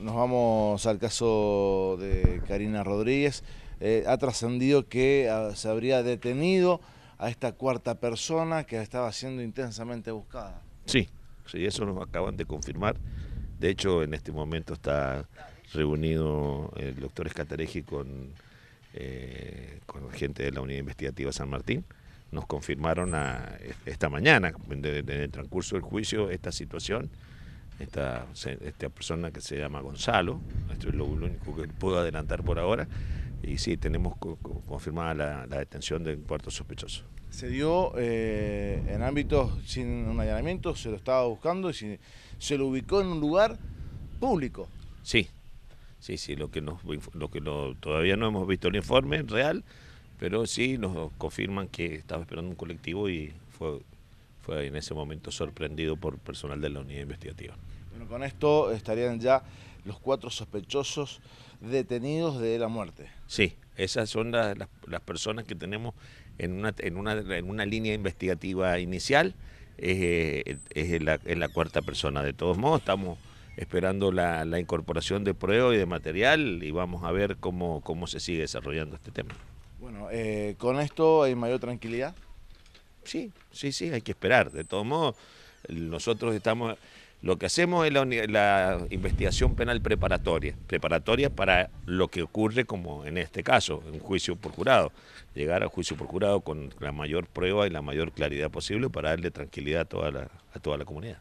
Nos vamos al caso de Karina Rodríguez. Eh, ha trascendido que ah, se habría detenido a esta cuarta persona que estaba siendo intensamente buscada. Sí, sí, eso nos acaban de confirmar. De hecho, en este momento está reunido eh, el doctor escatereji con, la eh, gente de la Unidad Investigativa San Martín. Nos confirmaron ah, esta mañana, en el transcurso del juicio, esta situación esta, esta persona que se llama Gonzalo, esto es lo único que puedo adelantar por ahora, y sí, tenemos confirmada la, detención del cuarto sospechoso. Se dio eh, en ámbitos sin un allanamiento, se lo estaba buscando y se, lo ubicó en un lugar público. Sí, sí, sí, lo que, nos, lo que no, todavía no hemos visto el informe real, pero sí nos confirman que estaba esperando un colectivo y fue en ese momento sorprendido por personal de la unidad investigativa. Bueno, con esto estarían ya los cuatro sospechosos detenidos de la muerte. Sí, esas son las, personas que tenemos en una, línea investigativa inicial, eh, es, la, cuarta persona. De todos modos, estamos esperando la, incorporación de pruebas y de material y vamos a ver cómo, cómo se sigue desarrollando este tema. Bueno, eh, con esto hay mayor tranquilidad. Sí, sí, sí, hay que esperar. De todos modos, nosotros estamos... Lo que hacemos es la, investigación penal preparatoria, preparatoria para lo que ocurre como en este caso, un juicio por jurado. Llegar al juicio por jurado con la mayor prueba y la mayor claridad posible para darle tranquilidad a toda a toda la comunidad.